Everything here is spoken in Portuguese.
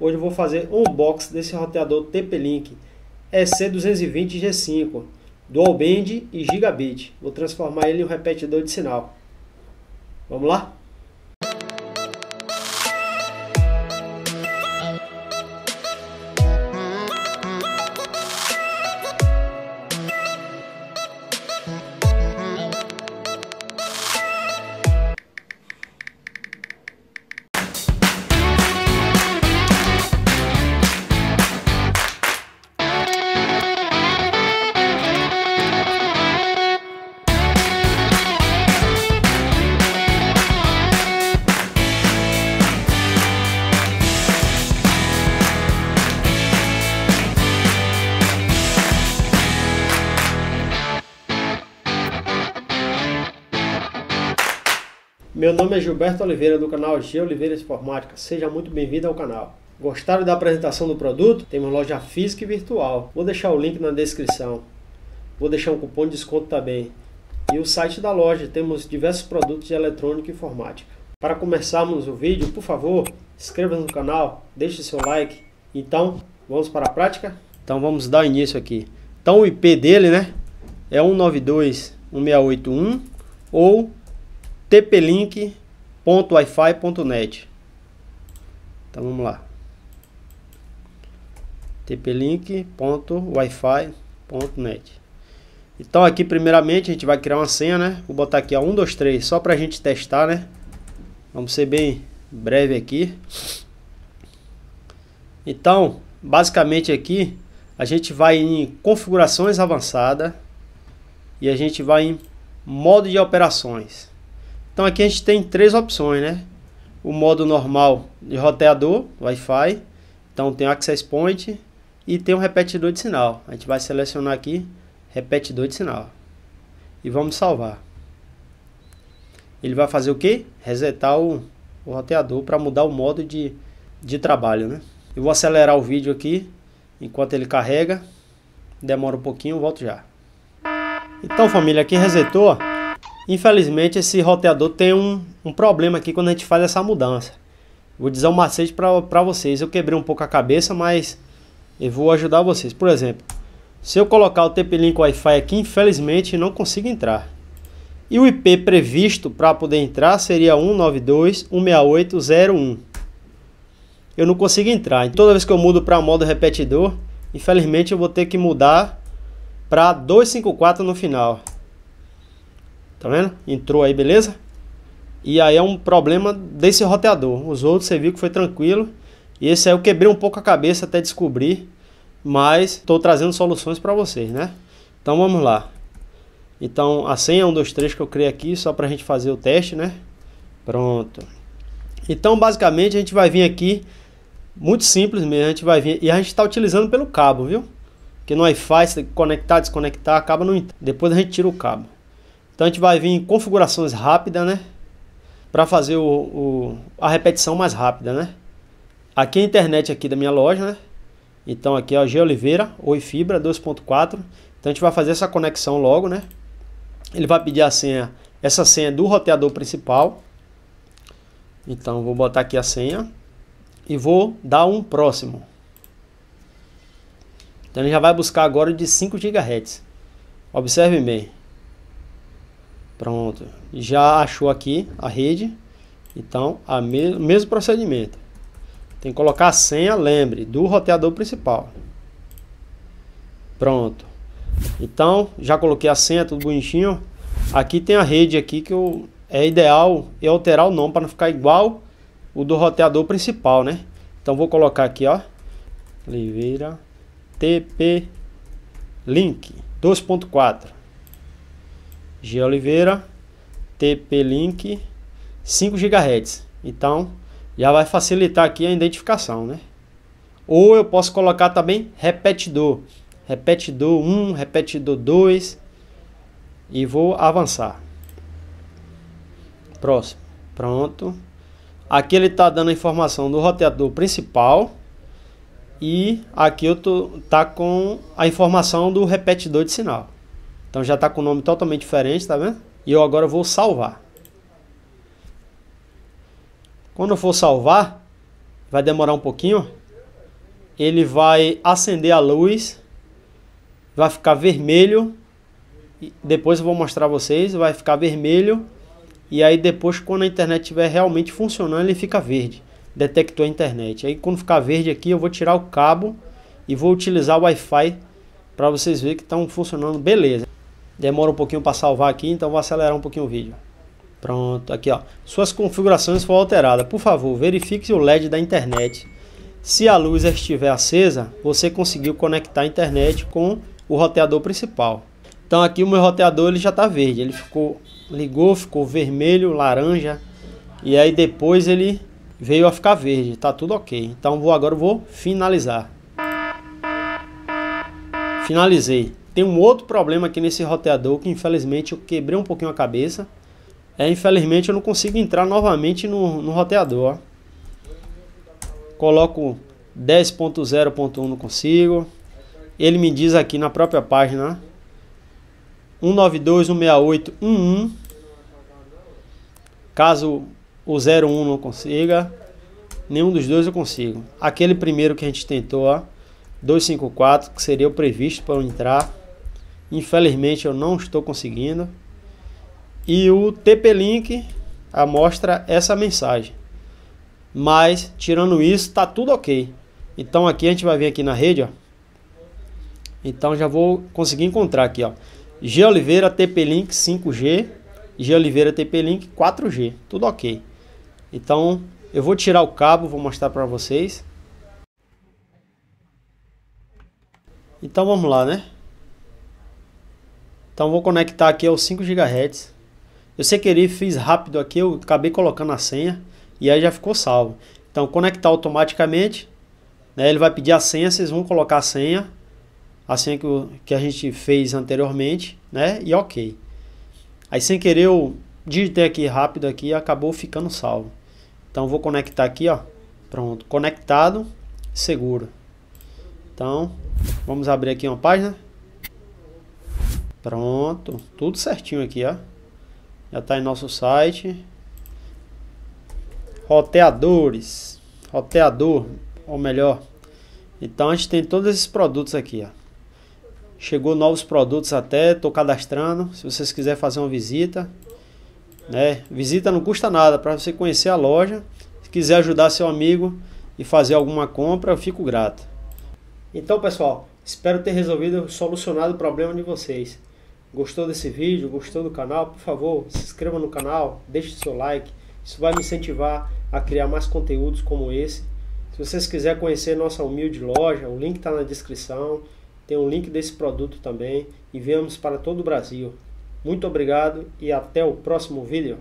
Hoje eu vou fazer um box desse roteador TP-Link EC220G5, dual band e gigabit. Vou transformar ele em um repetidor de sinal. Vamos lá? Meu nome é Gilberto Oliveira do canal G Oliveira Informática. Seja muito bem-vindo ao canal. Gostaram da apresentação do produto? Temos loja física e virtual. Vou deixar o link na descrição. Vou deixar um cupom de desconto também. E o site da loja, temos diversos produtos de eletrônica e informática. Para começarmos o vídeo, por favor, inscreva-se no canal, deixe seu like. Então, vamos para a prática? Então vamos dar início aqui. Então o IP dele, né, é 192.1681 ou tp-link.wifi.net. Então vamos lá. tp-link.wifi.net. Então aqui primeiramente a gente vai criar uma senha, né? Vou botar aqui a 1, só para a gente testar, né? Vamos ser bem breve aqui. Então, basicamente aqui, a gente vai em configurações avançada e a gente vai em modo de operações. Então aqui a gente tem três opções, né? O modo normal de roteador, Wi-Fi. Então tem o access point e tem um repetidor de sinal. A gente vai selecionar aqui repetidor de sinal. E vamos salvar. Ele vai fazer o que? Resetar o, o roteador para mudar o modo de, de trabalho, né? Eu vou acelerar o vídeo aqui enquanto ele carrega. Demora um pouquinho, volto já. Então família, aqui resetou, Infelizmente, esse roteador tem um, um problema aqui quando a gente faz essa mudança. Vou dizer um macete para vocês. Eu quebrei um pouco a cabeça, mas eu vou ajudar vocês. Por exemplo, se eu colocar o TP-Link Wi-Fi aqui, infelizmente não consigo entrar. E o IP previsto para poder entrar seria 192.168.01. Eu não consigo entrar. E toda vez que eu mudo para modo repetidor, infelizmente eu vou ter que mudar para 254 no final. Tá vendo? Entrou aí, beleza? E aí é um problema desse roteador. Os outros você viu que foi tranquilo. E esse aí eu quebrei um pouco a cabeça até descobrir. Mas estou trazendo soluções para vocês, né? Então vamos lá. Então a senha 123 que eu criei aqui só para a gente fazer o teste, né? Pronto. Então basicamente a gente vai vir aqui, muito simples mesmo, a gente vai vir e a gente está utilizando pelo cabo, viu? Porque no Wi-Fi, se conectar, desconectar, acaba não. Depois a gente tira o cabo. Então a gente vai vir em configurações rápidas, né? Para fazer o, o, a repetição mais rápida, né? Aqui é a internet aqui da minha loja, né? Então aqui é o G Oliveira, Oi Fibra 2.4. Então a gente vai fazer essa conexão logo, né? Ele vai pedir a senha, essa senha do roteador principal. Então vou botar aqui a senha e vou dar um próximo. Então ele já vai buscar agora de 5 GHz. Observe bem. Pronto. Já achou aqui a rede. Então, o me mesmo procedimento. Tem que colocar a senha, lembre, do roteador principal. Pronto. Então, já coloquei a senha, tudo bonitinho. Aqui tem a rede aqui que eu, é ideal eu alterar o nome para não ficar igual o do roteador principal, né? Então, vou colocar aqui, ó. Oliveira TP Link 2.4. G Oliveira, TP-Link, 5 GHz. Então, já vai facilitar aqui a identificação, né? Ou eu posso colocar também repetidor. Repetidor 1, repetidor 2. E vou avançar. Próximo. Pronto. Aqui ele está dando a informação do roteador principal. E aqui eu tô, tá com a informação do repetidor de sinal. Então já está com o nome totalmente diferente, tá vendo? E eu agora vou salvar. Quando eu for salvar, vai demorar um pouquinho. Ele vai acender a luz, vai ficar vermelho. depois eu vou mostrar a vocês, vai ficar vermelho. E aí depois, quando a internet estiver realmente funcionando, ele fica verde. Detectou a internet. Aí quando ficar verde aqui, eu vou tirar o cabo e vou utilizar o Wi-Fi para vocês verem que estão funcionando beleza demora um pouquinho para salvar aqui, então vou acelerar um pouquinho o vídeo. Pronto, aqui ó. Suas configurações foram alteradas. Por favor, verifique se o LED da internet. Se a luz estiver acesa, você conseguiu conectar a internet com o roteador principal. Então aqui o meu roteador ele já está verde, ele ficou ligou, ficou vermelho, laranja e aí depois ele veio a ficar verde. está tudo ok. Então vou agora vou finalizar. Finalizei. Tem um outro problema aqui nesse roteador que infelizmente eu quebrei um pouquinho a cabeça. É, infelizmente eu não consigo entrar novamente no, no roteador. Ó. Coloco 10.0.1 não consigo. Ele me diz aqui na própria página 192.168.11 Caso o 01 não consiga, nenhum dos dois eu consigo. Aquele primeiro que a gente tentou, ó, 254, que seria o previsto para eu entrar. Infelizmente eu não estou conseguindo. E o TP-Link mostra essa mensagem. Mas tirando isso, tá tudo ok. Então aqui a gente vai vir aqui na rede, ó. Então já vou conseguir encontrar aqui, ó. G Oliveira TP-Link 5G, G Oliveira TP-Link 4G, tudo ok. Então eu vou tirar o cabo, vou mostrar para vocês. Então vamos lá, né? Então vou conectar aqui aos 5 GHz. Eu sei querer, fiz rápido aqui, eu acabei colocando a senha e aí já ficou salvo. Então conectar automaticamente, né, ele vai pedir a senha, vocês vão colocar a senha, a senha que, que a gente fez anteriormente, né, e ok. Aí sem querer eu digitei aqui rápido aqui acabou ficando salvo. Então vou conectar aqui, ó, pronto, conectado, seguro. Então vamos abrir aqui uma página. Pronto, tudo certinho aqui, ó. Já está em nosso site. Roteadores, roteador, ou melhor. Então a gente tem todos esses produtos aqui, ó. Chegou novos produtos até, estou cadastrando. Se vocês quiserem fazer uma visita, né? Visita não custa nada para você conhecer a loja. Se quiser ajudar seu amigo e fazer alguma compra, eu fico grato. Então, pessoal, espero ter resolvido, solucionado o problema de vocês. Gostou desse vídeo? Gostou do canal? Por favor, se inscreva no canal, deixe seu like. Isso vai me incentivar a criar mais conteúdos como esse. Se vocês quiserem conhecer nossa humilde loja, o link está na descrição. Tem um link desse produto também. vemos para todo o Brasil. Muito obrigado e até o próximo vídeo.